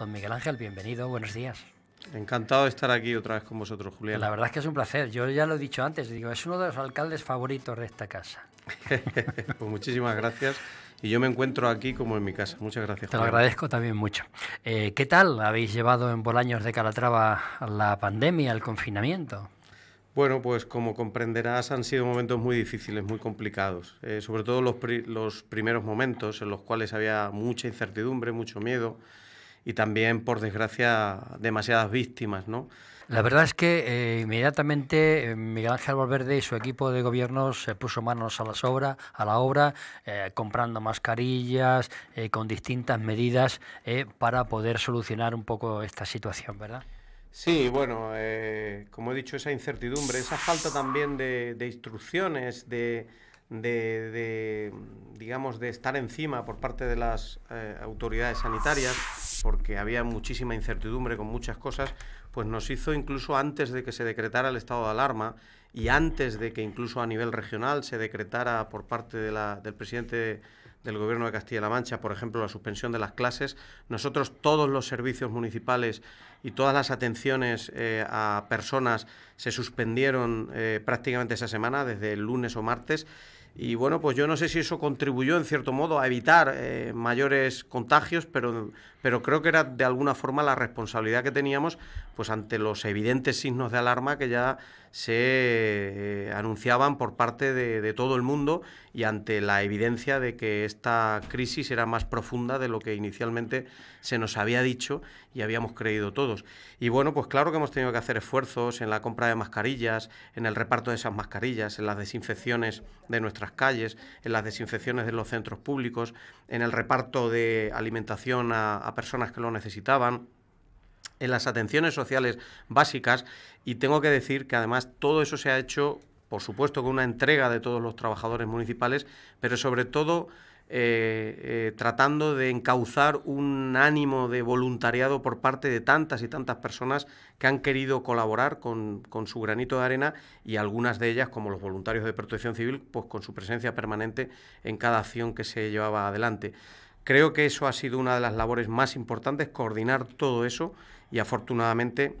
Don Miguel Ángel, bienvenido, buenos días. Encantado de estar aquí otra vez con vosotros, Julián. La verdad es que es un placer. Yo ya lo he dicho antes, digo, es uno de los alcaldes favoritos de esta casa. pues muchísimas gracias. Y yo me encuentro aquí como en mi casa. Muchas gracias. Te lo agradezco también mucho. Eh, ¿Qué tal habéis llevado en Bolaños de Calatrava la pandemia, el confinamiento? Bueno, pues como comprenderás, han sido momentos muy difíciles, muy complicados. Eh, sobre todo los primeros momentos en los cuales había mucha incertidumbre, mucho miedo y también, por desgracia, demasiadas víctimas, ¿no? La verdad es que eh, inmediatamente eh, Miguel Ángel Valverde y su equipo de gobierno se puso manos a, las obra, a la obra, eh, comprando mascarillas, con distintas medidas para poder solucionar un poco esta situación, ¿verdad? Sí, bueno, como he dicho, esa incertidumbre, esa falta también de instrucciones, de, de, mm, digamos, de estar encima por parte de las eh, autoridades sanitarias, porque había muchísima incertidumbre con muchas cosas, pues nos hizo incluso antes de que se decretara el estado de alarma y antes de que incluso a nivel regional se decretara por parte de la, del presidente del Gobierno de Castilla-La Mancha, por ejemplo, la suspensión de las clases, nosotros todos los servicios municipales y todas las atenciones eh, a personas se suspendieron eh, prácticamente esa semana, desde el lunes o martes, y bueno, pues yo no sé si eso contribuyó en cierto modo a evitar eh, mayores contagios, pero, pero creo que era de alguna forma la responsabilidad que teníamos pues ante los evidentes signos de alarma que ya se eh, anunciaban por parte de, todo el mundo y ante la evidencia de que esta crisis era más profunda de lo que inicialmente se nos había dicho y habíamos creído todos. Y bueno, pues claro que hemos tenido que hacer esfuerzos en la compra de mascarillas, en el reparto de esas mascarillas, en las desinfecciones de nuestras calles, en las desinfecciones de los centros públicos, en el reparto de alimentación a personas que lo necesitaban en las atenciones sociales básicas y tengo que decir que además todo eso se ha hecho, por supuesto, con una entrega de todos los trabajadores municipales, pero sobre todo eh, eh, tratando de encauzar un ánimo de voluntariado por parte de tantas y tantas personas que han querido colaborar con, con, su granito de arena y algunas de ellas, como los voluntarios de protección civil, pues con su presencia permanente en cada acción que se llevaba adelante. Creo que eso ha sido una de las labores más importantes, coordinar todo eso y afortunadamente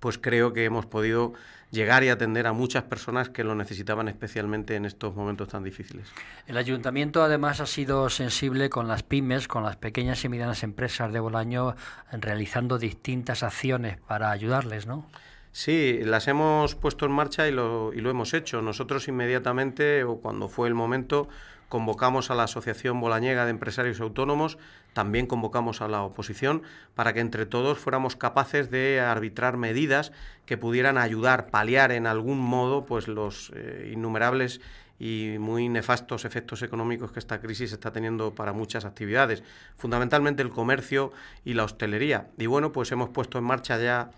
pues creo que hemos podido llegar y atender a muchas personas que lo necesitaban especialmente en estos momentos tan difíciles. El ayuntamiento además ha sido sensible con las pymes, con las pequeñas y medianas empresas de Bolaño, realizando distintas acciones para ayudarles, ¿no? Sí, las hemos puesto en marcha y lo, y lo hemos hecho. Nosotros inmediatamente, o cuando fue el momento, convocamos a la Asociación Bolañega de Empresarios Autónomos, también convocamos a la oposición, para que entre todos fuéramos capaces de arbitrar medidas que pudieran ayudar, paliar en algún modo pues, los eh, innumerables y muy nefastos efectos económicos que esta crisis está teniendo para muchas actividades, fundamentalmente el comercio y la hostelería. Y bueno, pues hemos puesto en marcha ya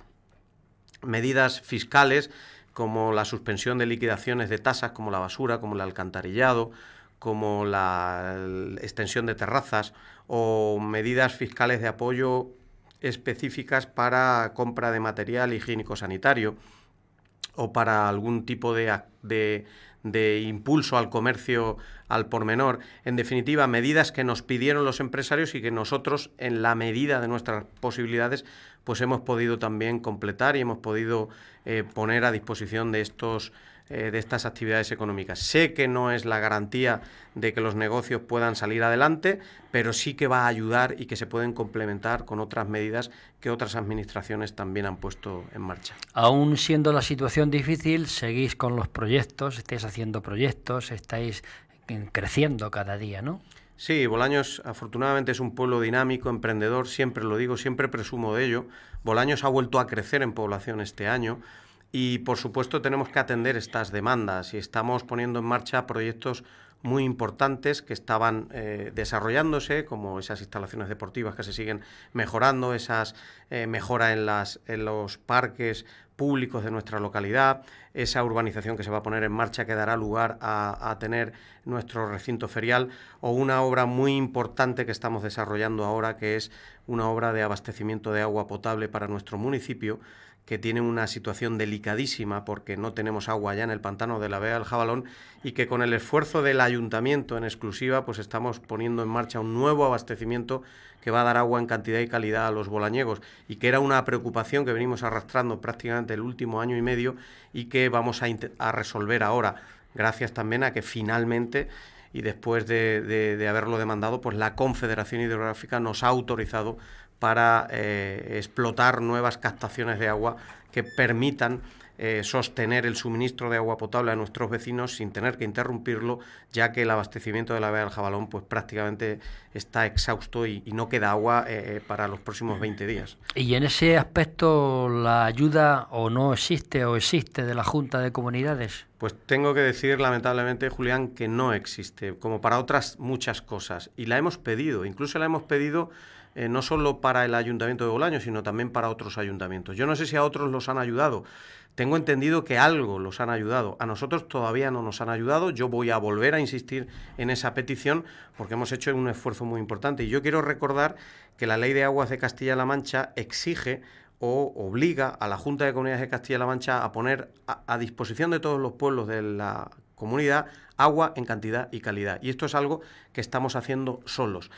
medidas fiscales como la suspensión de liquidaciones de tasas, como la basura, como el alcantarillado, como la extensión de terrazas o medidas fiscales de apoyo específicas para compra de material higiénico-sanitario o para algún tipo de, de, impulso al comercio al por menor. En definitiva, medidas que nos pidieron los empresarios y que nosotros, en la medida de nuestras posibilidades, pues hemos podido también completar y hemos podido eh, poner a disposición de estos eh, de estas actividades económicas. Sé que no es la garantía de que los negocios puedan salir adelante, pero sí que va a ayudar y que se pueden complementar con otras medidas que otras administraciones también han puesto en marcha. Aún siendo la situación difícil, seguís con los proyectos, estáis haciendo proyectos, estáis eh, creciendo cada día, ¿no? Sí, Bolaños afortunadamente es un pueblo dinámico, emprendedor, siempre lo digo, siempre presumo de ello. Bolaños ha vuelto a crecer en población este año. Y por supuesto tenemos que atender estas demandas y estamos poniendo en marcha proyectos muy importantes que estaban eh, desarrollándose, como esas instalaciones deportivas que se siguen mejorando, esas eh, mejoras en, las, en los parques públicos de nuestra localidad, esa urbanización que se va a poner en marcha que dará lugar a, tener nuestro recinto ferial o una obra muy importante que estamos desarrollando ahora que es una obra de abastecimiento de agua potable para nuestro municipio que tiene una situación delicadísima porque no tenemos agua ya en el pantano de la Vega del Jabalón y que con el esfuerzo del ayuntamiento en exclusiva pues estamos poniendo en marcha un nuevo abastecimiento que va a dar agua en cantidad y calidad a los bolañegos y que era una preocupación que venimos arrastrando prácticamente el último año y medio y que vamos a, resolver ahora gracias también a que finalmente y después de, de haberlo demandado pues la Confederación Hidrográfica nos ha autorizado para eh, explotar nuevas captaciones de agua que permitan eh, sostener el suministro de agua potable a nuestros vecinos sin tener que interrumpirlo, ya que el abastecimiento de la vega del jabalón pues prácticamente está exhausto y, no queda agua eh, eh, para los próximos 20 días. Y en ese aspecto la ayuda o no existe o existe de la Junta de Comunidades. Pues tengo que decir, lamentablemente, Julián, que no existe, como para otras muchas cosas. Y la hemos pedido, incluso la hemos pedido no solo para el ayuntamiento de Bolaño, sino también para otros ayuntamientos. Yo no sé si a otros los han ayudado, tengo entendido que algo los han ayudado. A nosotros todavía no nos han ayudado. Yo voy a volver a insistir en esa petición porque hemos hecho un esfuerzo muy importante. Y yo quiero recordar que la ley de aguas de Castilla-La Mancha exige o obliga a la Junta de Comunidades de Castilla-La Mancha a poner a, a, disposición de todos los pueblos de la comunidad, agua en cantidad y calidad. Y esto es algo que estamos haciendo solos.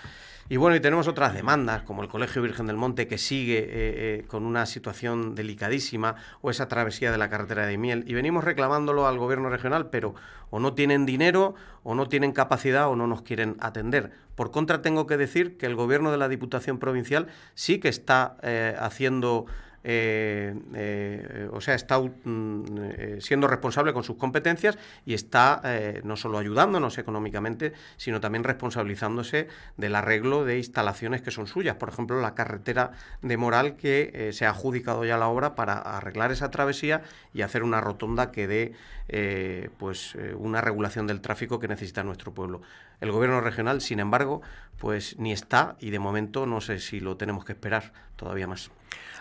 Y bueno, y tenemos otras demandas, como el Colegio Virgen del Monte, que sigue eh, eh, con una situación delicadísima, o esa travesía de la carretera de Miel. Y venimos reclamándolo al gobierno regional, pero o no tienen dinero, o no tienen capacidad, o no nos quieren atender. Por contra, tengo que decir que el gobierno de la Diputación Provincial sí que está eh, haciendo eh, eh, o sea, está mm, eh, siendo responsable con sus competencias y está no solo ayudándonos económicamente, sino también responsabilizándose del arreglo de instalaciones que son suyas. Por ejemplo, la carretera de Moral que se ha adjudicado ya la obra para arreglar esa travesía y hacer una rotonda que dé pues, una regulación del tráfico que necesita nuestro pueblo. El gobierno regional, sin embargo, pues ni está y de momento no sé si lo tenemos que esperar todavía más.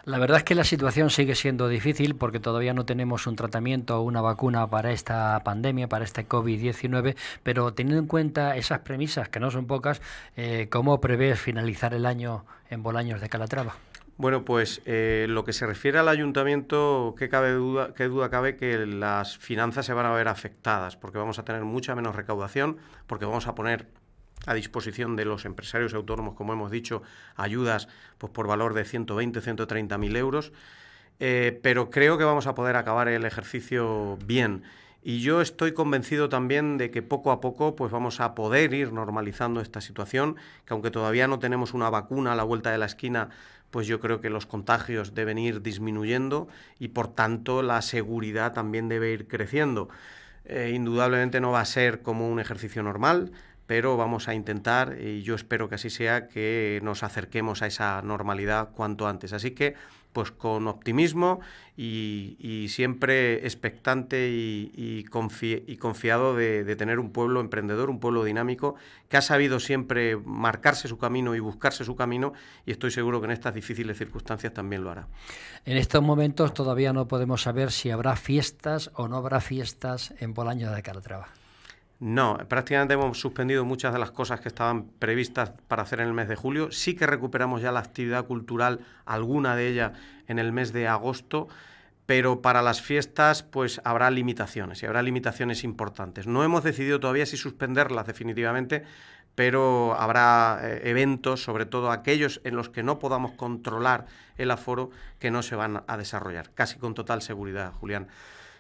La verdad es que la situación sigue siendo difícil porque todavía no tenemos un tratamiento o una vacuna para esta pandemia, para este COVID-19, pero teniendo en cuenta esas premisas, que no son pocas, eh, ¿cómo prevé finalizar el año en Bolaños de Calatrava? Bueno, pues eh, lo que se refiere al ayuntamiento, ¿qué, cabe duda, qué duda cabe que las finanzas se van a ver afectadas, porque vamos a tener mucha menos recaudación, porque vamos a poner a disposición de los empresarios autónomos, como hemos dicho, ayudas pues, por valor de 120, 130 mil euros. Eh, pero creo que vamos a poder acabar el ejercicio bien. Y yo estoy convencido también de que poco a poco pues vamos a poder ir normalizando esta situación, que aunque todavía no tenemos una vacuna a la vuelta de la esquina, pues yo creo que los contagios deben ir disminuyendo y por tanto la seguridad también debe ir creciendo. Eh, indudablemente no va a ser como un ejercicio normal, pero vamos a intentar, y yo espero que así sea, que nos acerquemos a esa normalidad cuanto antes. Así que, pues con optimismo y, siempre expectante y, confiado de, tener un pueblo emprendedor, un pueblo dinámico, que ha sabido siempre marcarse su camino y buscarse su camino, y estoy seguro que en estas difíciles circunstancias también lo hará. En estos momentos todavía no podemos saber si habrá fiestas o no habrá fiestas en Bolaño de Calatrava. No, prácticamente hemos suspendido muchas de las cosas que estaban previstas para hacer en el mes de julio. Sí que recuperamos ya la actividad cultural, alguna de ellas, en el mes de agosto pero para las fiestas pues habrá limitaciones y habrá limitaciones importantes. No hemos decidido todavía si suspenderlas definitivamente, pero habrá eh, eventos, sobre todo aquellos en los que no podamos controlar el aforo, que no se van a desarrollar, casi con total seguridad, Julián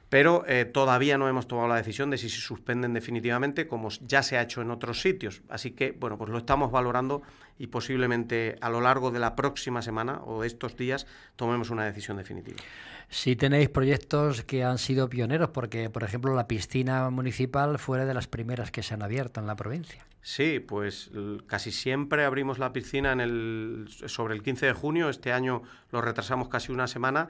pero eh, todavía no hemos tomado la decisión de si se suspenden definitivamente, como ya se ha hecho en otros sitios. Así que, bueno, pues lo estamos valorando y posiblemente a lo largo de la próxima semana o de estos días tomemos una decisión definitiva. Si tenéis proyectos que han sido pioneros, porque, por ejemplo, la piscina municipal fue de las primeras que se han abierto en la provincia. Sí, pues casi siempre abrimos la piscina en el, sobre el 15 de junio. Este año lo retrasamos casi una semana.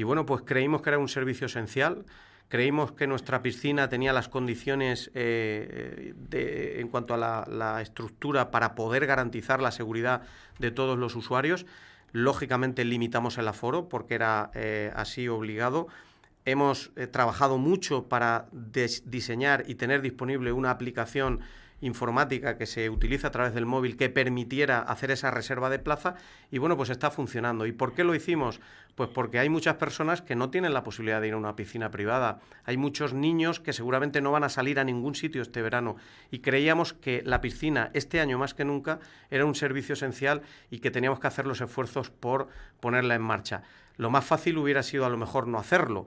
Y bueno, pues creímos que era un servicio esencial, creímos que nuestra piscina tenía las condiciones eh, en cuanto a la, estructura para poder garantizar la seguridad de todos los usuarios. Lógicamente limitamos el aforo porque era eh, así obligado. Hemos eh, trabajado mucho para diseñar y tener disponible una aplicación informática que se utiliza a través del móvil que permitiera hacer esa reserva de plaza y bueno, pues está funcionando. ¿Y por qué lo hicimos? Pues porque hay muchas personas que no tienen la posibilidad de ir a una piscina privada. Hay muchos niños que seguramente no van a salir a ningún sitio este verano y creíamos que la piscina este año más que nunca era un servicio esencial y que teníamos que hacer los esfuerzos por ponerla en marcha. Lo más fácil hubiera sido a lo mejor no hacerlo,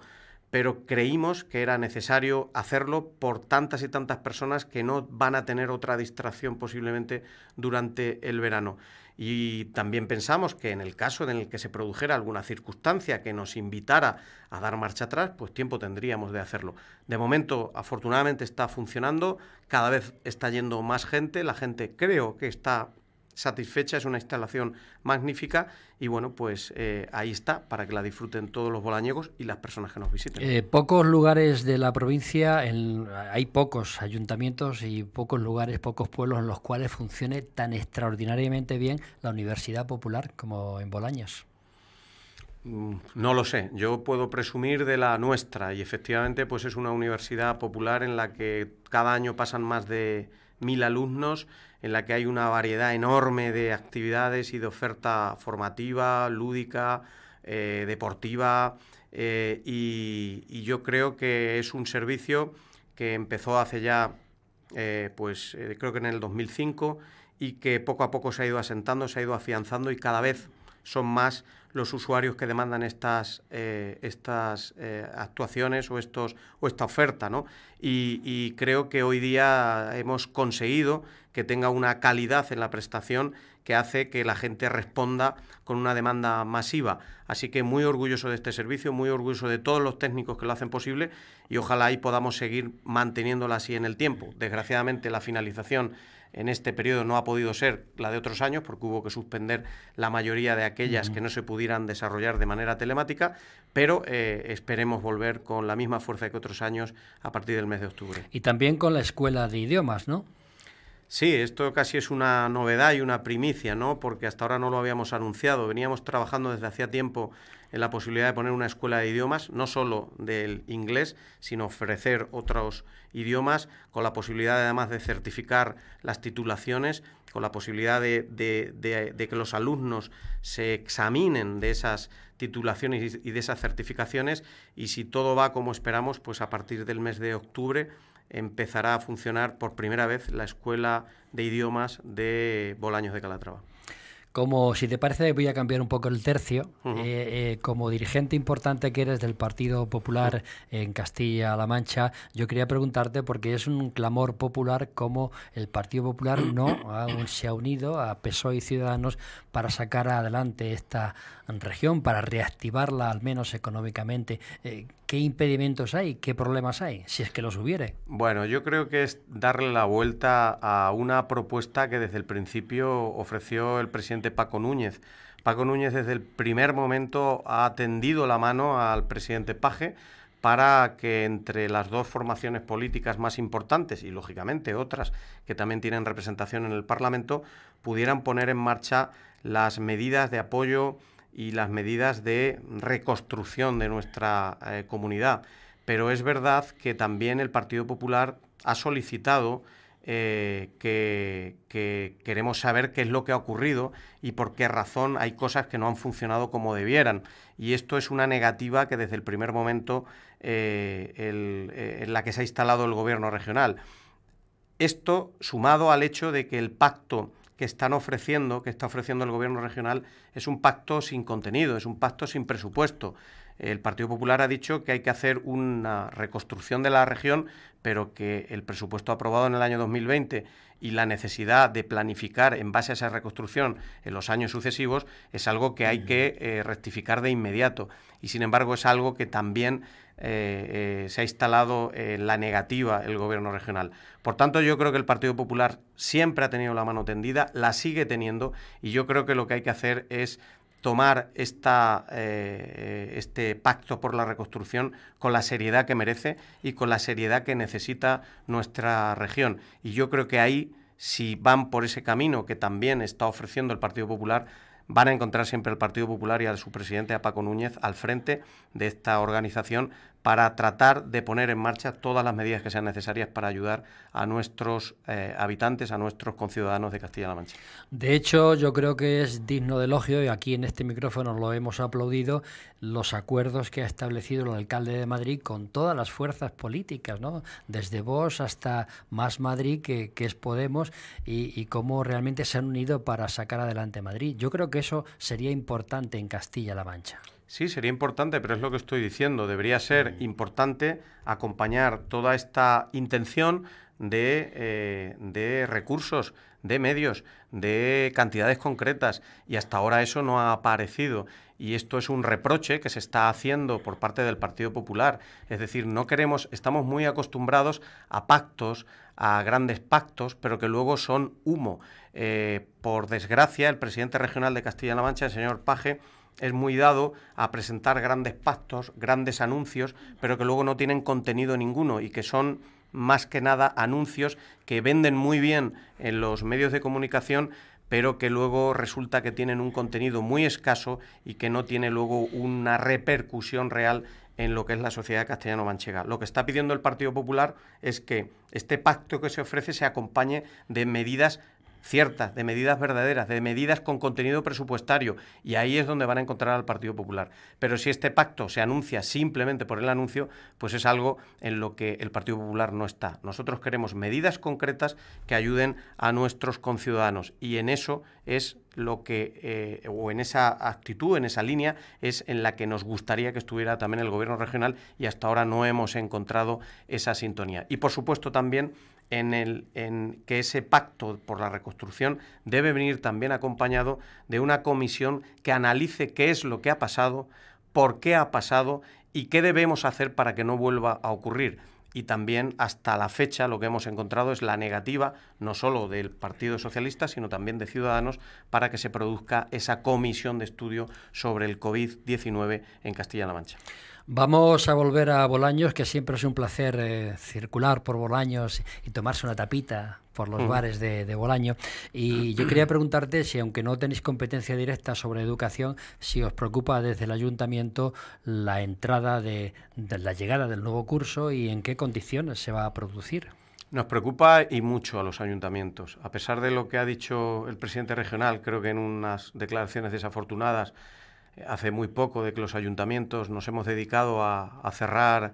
pero creímos que era necesario hacerlo por tantas y tantas personas que no van a tener otra distracción posiblemente durante el verano. Y también pensamos que en el caso en el que se produjera alguna circunstancia que nos invitara a dar marcha atrás, pues tiempo tendríamos de hacerlo. De momento, afortunadamente está funcionando, cada vez está yendo más gente, la gente creo que está satisfecha, es una instalación magnífica y bueno, pues eh, ahí está para que la disfruten todos los bolañegos y las personas que nos visiten. Eh, pocos lugares de la provincia, hay pocos ayuntamientos y pocos lugares, pocos pueblos en los cuales funcione tan extraordinariamente bien la Universidad Popular como en Bolaños. Mm, no lo sé, yo puedo presumir de la nuestra y efectivamente pues es una universidad popular en la que cada año pasan más de mil alumnos en la que hay una variedad enorme de actividades y de oferta formativa, lúdica, eh, deportiva, eh, y, yo creo que es un servicio que empezó hace ya, eh, pues creo que en el 2005, y que poco a poco se ha ido asentando, se ha ido afianzando y cada vez son más los usuarios que demandan estas, eh, estas eh, actuaciones o, estos, o esta oferta. Y, creo que hoy día hemos conseguido que tenga una calidad en la prestación que hace que la gente responda con una demanda masiva. Así que muy orgulloso de este servicio, muy orgulloso de todos los técnicos que lo hacen posible y ojalá ahí podamos seguir manteniéndola así en el tiempo. Desgraciadamente la finalización en este periodo no ha podido ser la de otros años porque hubo que suspender la mayoría de aquellas que no se pudieran desarrollar de manera telemática, pero eh, esperemos volver con la misma fuerza que otros años a partir del mes de octubre. Y también con la escuela de idiomas, ¿no? Sí, esto casi es una novedad y una primicia, ¿no? Porque hasta ahora no lo habíamos anunciado. Veníamos trabajando desde hacía tiempo en la posibilidad de poner una escuela de idiomas, no solo del inglés, sino ofrecer otros idiomas, con la posibilidad además de certificar las titulaciones, con la posibilidad de, de que los alumnos se examinen de esas titulaciones y de esas certificaciones. Y si todo va como esperamos, pues a partir del mes de octubre empezará a funcionar por primera vez la Escuela de Idiomas de Bolaños de Calatrava. Como si te parece, voy a cambiar un poco el tercio. Eh, eh, como dirigente importante que eres del Partido Popular en Castilla-La Mancha, yo quería preguntarte, porque es un clamor popular cómo el Partido Popular no aún se ha unido a PSOE y Ciudadanos para sacar adelante esta región, para reactivarla al menos económicamente. Eh, ¿Qué impedimentos hay? ¿Qué problemas hay? Si es que los hubiere. Bueno, yo creo que es darle la vuelta a una propuesta que desde el principio ofreció el presidente Paco Núñez. Paco Núñez desde el primer momento ha tendido la mano al presidente Paje para que entre las dos formaciones políticas más importantes y lógicamente otras que también tienen representación en el Parlamento pudieran poner en marcha las medidas de apoyo y las medidas de reconstrucción de nuestra eh, comunidad. Pero es verdad que también el Partido Popular ha solicitado eh, que, queremos saber qué es lo que ha ocurrido y por qué razón hay cosas que no han funcionado como debieran. Y esto es una negativa que desde el primer momento eh, en la que se ha instalado el gobierno regional. Esto sumado al hecho de que el pacto que están ofreciendo, que está ofreciendo el gobierno regional, es un pacto sin contenido, es un pacto sin presupuesto. El Partido Popular ha dicho que hay que hacer una reconstrucción de la región, pero que el presupuesto aprobado en el año 2020 y la necesidad de planificar en base a esa reconstrucción en los años sucesivos es algo que hay que eh, rectificar de inmediato. Y sin embargo es algo que también eh, eh, se ha instalado en eh, la negativa el gobierno regional. Por tanto, yo creo que el Partido Popular siempre ha tenido la mano tendida, la sigue teniendo y yo creo que lo que hay que hacer es tomar esta, este pacto por la reconstrucción con la seriedad que merece y con la seriedad que necesita nuestra región. Y yo creo que ahí, si van por ese camino que también está ofreciendo el Partido Popular, van a encontrar siempre al Partido Popular y a su presidente, a Paco Núñez, al frente de esta organización para tratar de poner en marcha todas las medidas que sean necesarias para ayudar a nuestros eh, habitantes, a nuestros conciudadanos de Castilla-La Mancha. De hecho, yo creo que es digno de elogio, y aquí en este micrófono lo hemos aplaudido, los acuerdos que ha establecido el alcalde de Madrid con todas las fuerzas políticas, ¿no? desde vos hasta Más Madrid, que, es Podemos, y cómo realmente se han unido para sacar adelante Madrid. Yo creo que eso sería importante en Castilla-La Mancha. Sí, sería importante, pero es lo que estoy diciendo. Debería ser mm. importante acompañar toda esta intención eh, de, recursos, de medios, de cantidades concretas. Y hasta ahora eso no ha aparecido. Y esto es un reproche que se está haciendo por parte del Partido Popular. Es decir, no queremos, estamos muy acostumbrados a pactos, a grandes pactos, pero que luego son humo. Eh, por desgracia, el presidente regional de Castilla-La Mancha, el señor Paje, es muy dado a presentar grandes pactos, grandes anuncios, pero que luego no tienen contenido ninguno y que son más que nada anuncios que venden muy bien en los medios de comunicación, pero que luego resulta que tienen un contenido muy escaso y que no tiene luego una repercusión real en lo que es la sociedad castellano-manchega. Lo que está pidiendo el Partido Popular es que este pacto que se ofrece se acompañe de medidas ciertas, de medidas verdaderas, de medidas con contenido presupuestario. Y ahí es donde van a encontrar al Partido Popular. Pero si este pacto se anuncia simplemente por el anuncio, pues es algo en lo que el Partido Popular no está. Nosotros queremos medidas concretas que ayuden a nuestros conciudadanos. Y en eso es lo que, eh, o en esa actitud, en esa línea, es en la que nos gustaría que estuviera también el gobierno regional y hasta ahora no hemos encontrado esa sintonía. Y por supuesto también en, el, en que ese pacto por la reconstrucción debe venir también acompañado de una comisión que analice qué es lo que ha pasado, por qué ha pasado y qué debemos hacer para que no vuelva a ocurrir. Y también hasta la fecha lo que hemos encontrado es la negativa no solo del Partido Socialista, sino también de Ciudadanos para que se produzca esa comisión de estudio sobre el COVID-19 en Castilla-La Mancha. Vamos a volver a Bolaños, que siempre es un placer eh, circular por Bolaños y tomarse una tapita por los mm. bares de, de, Y yo quería preguntarte si, aunque no tenéis competencia directa sobre educación, si os preocupa desde el ayuntamiento la entrada de la llegada del nuevo curso y en qué condiciones se va a producir. Nos preocupa y mucho a los ayuntamientos. A pesar de lo que ha dicho el presidente regional, creo que en unas declaraciones desafortunadas, hace muy poco de que los ayuntamientos nos hemos dedicado a, cerrar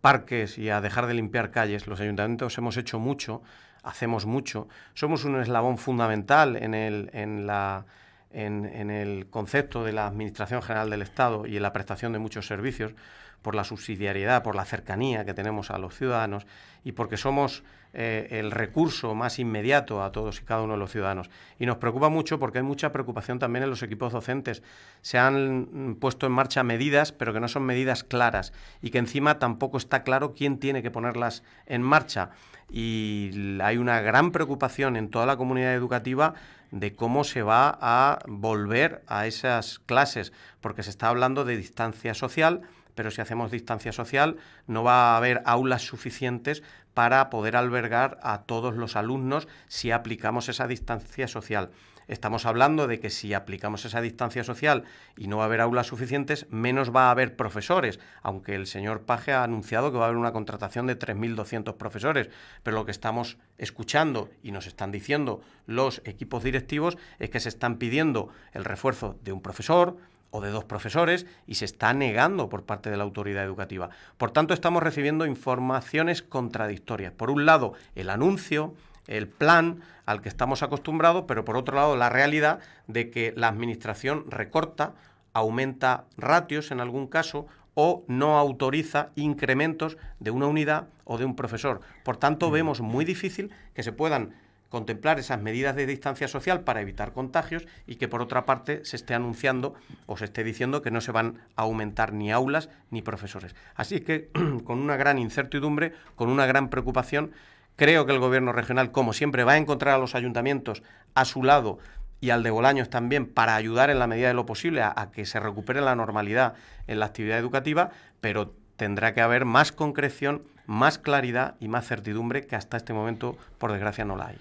parques y a dejar de limpiar calles. Los ayuntamientos hemos hecho mucho, hacemos mucho. Somos un eslabón fundamental en el, la, en el concepto de la Administración General del Estado y en la prestación de muchos servicios por la subsidiariedad, por la cercanía que tenemos a los ciudadanos y porque somos eh, el recurso más inmediato a todos y cada uno de los ciudadanos. Y nos preocupa mucho porque hay mucha preocupación también en los equipos docentes. Se han puesto en marcha medidas, pero que no son medidas claras y que encima tampoco está claro quién tiene que ponerlas en marcha. Y hay una gran preocupación en toda la comunidad educativa de cómo se va a volver a esas clases, porque se está hablando de distancia social, pero si hacemos distancia social no va a haber aulas suficientes para poder albergar a todos los alumnos si aplicamos esa distancia social. Estamos hablando de que si aplicamos esa distancia social y no va a haber aulas suficientes, menos va a haber profesores, aunque el señor Paje ha anunciado que va a haber una contratación de 3.200 profesores. Pero lo que estamos escuchando y nos están diciendo los equipos directivos es que se están pidiendo el refuerzo de un profesor, o de dos profesores y se está negando por parte de la autoridad educativa. Por tanto, estamos recibiendo informaciones contradictorias. Por un lado, el anuncio, el plan al que estamos acostumbrados, pero por otro lado, la realidad de que la Administración recorta, aumenta ratios en algún caso o no autoriza incrementos de una unidad o de un profesor. Por tanto, mm. vemos muy difícil que se puedan contemplar esas medidas de distancia social para evitar contagios y que por otra parte se esté anunciando o se esté diciendo que no se van a aumentar ni aulas ni profesores. Así que con una gran incertidumbre, con una gran preocupación, creo que el gobierno regional, como siempre, va a encontrar a los ayuntamientos a su lado y al de Bolaños también para ayudar en la medida de lo posible a, a que se recupere la normalidad en la actividad educativa, pero tendrá que haber más concreción, más claridad y más certidumbre que hasta este momento, por desgracia, no la hay.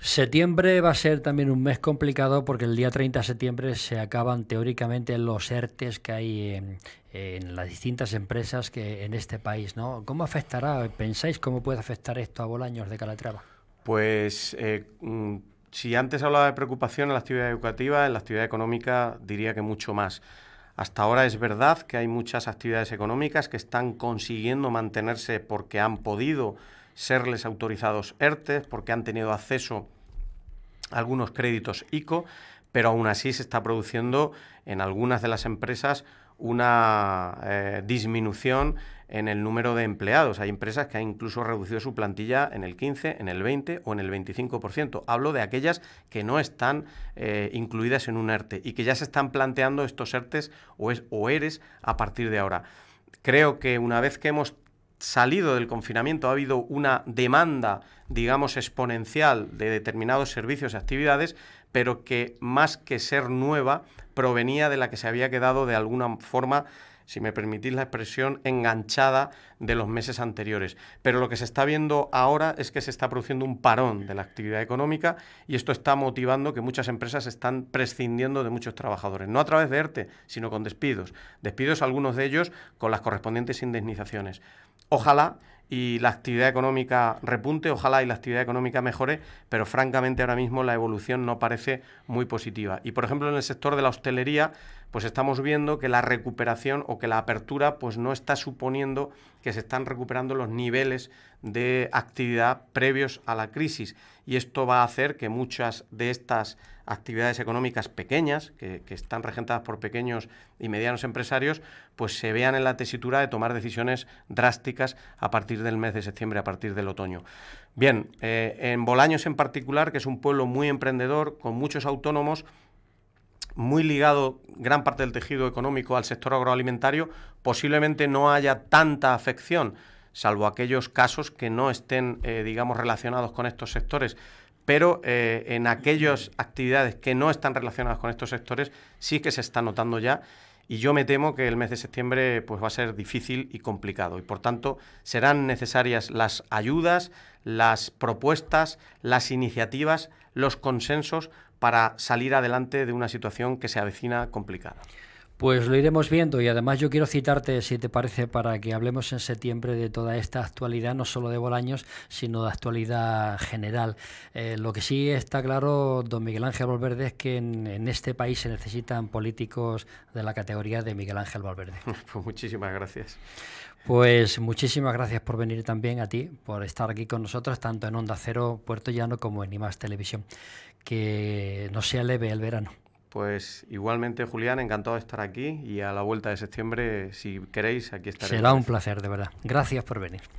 Septiembre va a ser también un mes complicado porque el día 30 de septiembre se acaban teóricamente los ERTES que hay en, las distintas empresas que en este país. ¿Cómo afectará? ¿Pensáis cómo puede afectar esto a Bolaños de Calatrava? Pues eh, mm, si antes hablaba de preocupación en la actividad educativa, en la actividad económica diría que mucho más. Hasta ahora es verdad que hay muchas actividades económicas que están consiguiendo mantenerse porque han podido serles autorizados ERTES porque han tenido acceso a algunos créditos ICO, pero aún así se está produciendo en algunas de las empresas una eh, disminución en el número de empleados. Hay empresas que han incluso reducido su plantilla en el 15, en el 20 o en el 25%. Hablo de aquellas que no están eh, incluidas en un ERTE y que ya se están planteando estos ERTES o ERES a partir de ahora. Creo que una vez que hemos salido del confinamiento ha habido una demanda, digamos, exponencial de determinados servicios y actividades, pero que más que ser nueva, provenía de la que se había quedado de alguna forma si me permitís la expresión, enganchada de los meses anteriores. Pero lo que se está viendo ahora es que se está produciendo un parón de la actividad económica y esto está motivando que muchas empresas están prescindiendo de muchos trabajadores, no a través de ERTE, sino con despidos. Despidos, algunos de ellos, con las correspondientes indemnizaciones. Ojalá y la actividad económica repunte, ojalá y la actividad económica mejore, pero francamente ahora mismo la evolución no parece muy positiva. Y por ejemplo en el sector de la hostelería pues estamos viendo que la recuperación o que la apertura pues no está suponiendo que se están recuperando los niveles de actividad previos a la crisis y esto va a hacer que muchas de estas actividades económicas pequeñas, que, están regentadas por pequeños y medianos empresarios, pues se vean en la tesitura de tomar decisiones drásticas a partir del mes de septiembre, a partir del otoño. Bien, eh, en Bolaños en particular, que es un pueblo muy emprendedor, con muchos autónomos, muy ligado gran parte del tejido económico al sector agroalimentario, posiblemente no haya tanta afección, salvo aquellos casos que no estén, eh, digamos, relacionados con estos sectores. Pero eh, en aquellas actividades que no están relacionadas con estos sectores sí que se está notando ya y yo me temo que el mes de septiembre pues, va a ser difícil y complicado. Y por tanto, serán necesarias las ayudas, las propuestas, las iniciativas, los consensos para salir adelante de una situación que se avecina complicada? Pues lo iremos viendo y además yo quiero citarte, si te parece, para que hablemos en septiembre de toda esta actualidad, no solo de Bolaños, sino de actualidad general. Eh, lo que sí está claro, don Miguel Ángel Valverde, es que en, este país se necesitan políticos de la categoría de Miguel Ángel Valverde. Pues muchísimas gracias. Pues muchísimas gracias por venir también a ti, por estar aquí con nosotros, tanto en Onda Cero Puerto Llano como en IMAX Televisión que no sea leve el verano. Pues igualmente, Julián, encantado de estar aquí y a la vuelta de septiembre, si queréis, aquí estaré. Será un placer, de verdad. Gracias por venir.